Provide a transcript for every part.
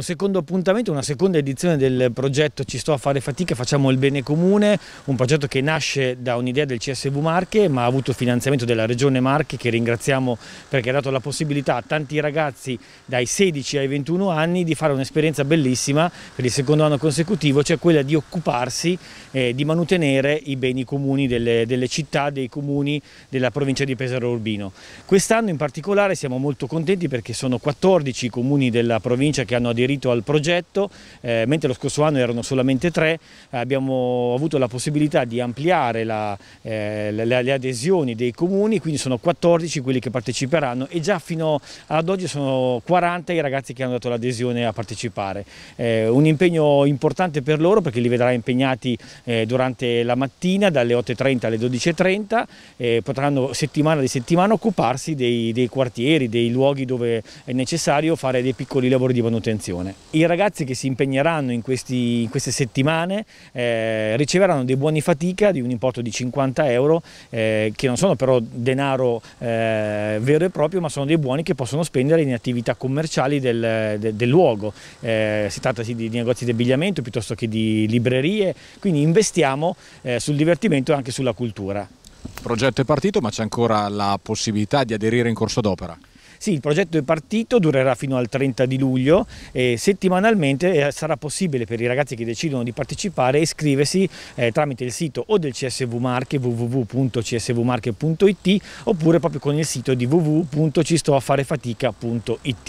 Secondo appuntamento, una seconda edizione del progetto Ci sto a fare fatica, facciamo il bene comune, un progetto che nasce da un'idea del CSV Marche ma ha avuto il finanziamento della Regione Marche che ringraziamo perché ha dato la possibilità a tanti ragazzi dai 16 ai 21 anni di fare un'esperienza bellissima per il secondo anno consecutivo, cioè quella di occuparsi eh, di mantenere i beni comuni delle, delle città, dei comuni della provincia di Pesaro Urbino. Quest'anno in particolare siamo molto contenti perché sono 14 i comuni della provincia che hanno aderito aderito al progetto, eh, mentre lo scorso anno erano solamente tre, abbiamo avuto la possibilità di ampliare la, eh, le, le, adesioni dei comuni, quindi sono 14 quelli che parteciperanno e già fino ad oggi sono 40 i ragazzi che hanno dato l'adesione a partecipare. Eh, un impegno importante per loro perché li vedrà impegnati eh, durante la mattina dalle 8.30 alle 12.30, e eh, potranno settimana di settimana occuparsi dei, dei quartieri, dei luoghi dove è necessario fare dei piccoli lavori di manutenzione formazione. I ragazzi che si impegneranno in, questi, in queste settimane eh, riceveranno dei buoni fatica di un importo di 50 euro eh, che non sono però denaro eh, vero e proprio ma sono dei buoni che possono spendere in attività commerciali del, de, del luogo. Eh, si tratta di, di, negozi di abbigliamento piuttosto che di librerie, quindi investiamo eh, sul divertimento e anche sulla cultura. Il progetto è partito ma c'è ancora la possibilità di aderire in corso d'opera? Sì, il progetto è partito, durerà fino al 30 di luglio e settimanalmente eh, sarà possibile per i ragazzi che decidono di partecipare iscriversi eh, tramite il sito o del CSV Marche www.csvmarche.it oppure proprio con il sito di www.cistoaffarefatica.it.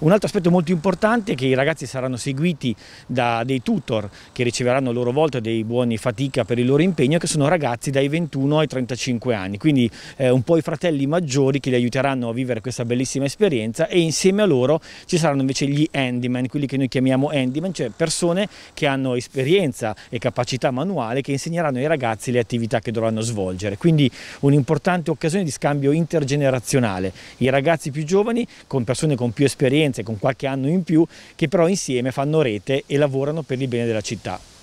Un altro aspetto molto importante è che i ragazzi saranno seguiti da dei tutor che riceveranno a loro volta dei buoni fatica per il loro impegno che sono ragazzi dai 21 ai 35 anni, quindi eh, un po' i fratelli maggiori che li aiuteranno a vivere questa bellissima bellissima esperienza e insieme a loro ci saranno invece gli handyman, quelli che noi chiamiamo handyman, cioè persone che hanno esperienza e capacità manuale che insegneranno ai ragazzi le attività che dovranno svolgere. Quindi un'importante occasione di scambio intergenerazionale. I ragazzi più giovani con persone con più esperienze, con qualche anno in più, che però insieme fanno rete e lavorano per il bene della città.